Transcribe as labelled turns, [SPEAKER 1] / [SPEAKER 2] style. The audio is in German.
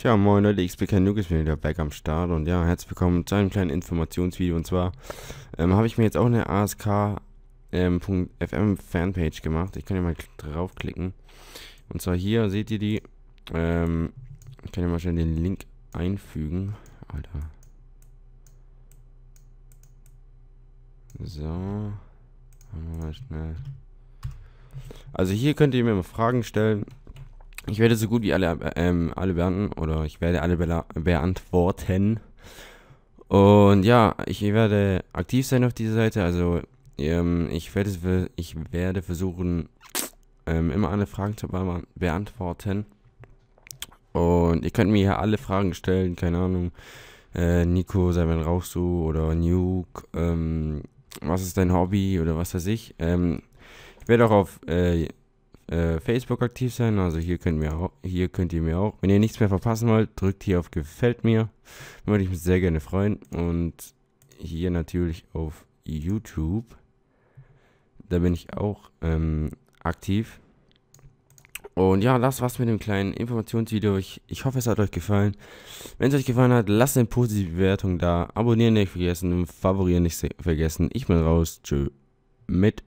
[SPEAKER 1] Tja, moin Leute, XPK Nuke ist wieder back am Start und ja, herzlich willkommen zu einem kleinen Informationsvideo und zwar ähm, habe ich mir jetzt auch eine ASK.fm ähm, Fanpage gemacht. Ich kann hier mal draufklicken und zwar hier seht ihr die, ähm, ich kann hier mal schnell den Link einfügen, Alter. So, mal schnell. Also hier könnt ihr mir mal Fragen stellen ich werde so gut wie alle, ähm, alle beantworten oder ich werde alle be beantworten. Und ja, ich werde aktiv sein auf dieser Seite. Also ähm, ich, werde, ich werde versuchen, ähm, immer alle Fragen zu be beantworten. Und ihr könnt mir hier alle Fragen stellen, keine Ahnung. Äh, Nico, sei wann rauchst du? Oder Nuke, ähm, was ist dein Hobby? Oder was weiß ich. Ähm, ich werde auch auf äh, äh, Facebook aktiv sein. Also hier könnt, ihr auch, hier könnt ihr mir auch. Wenn ihr nichts mehr verpassen wollt, drückt hier auf Gefällt mir. Würde ich mich sehr gerne freuen. Und hier natürlich auf YouTube. Da bin ich auch ähm, aktiv. Und ja, das war's mit dem kleinen Informationsvideo. Ich, ich hoffe, es hat euch gefallen. Wenn es euch gefallen hat, lasst eine positive Bewertung da. Abonnieren nicht vergessen, favorieren nicht vergessen. Ich bin raus. Tschö. Mit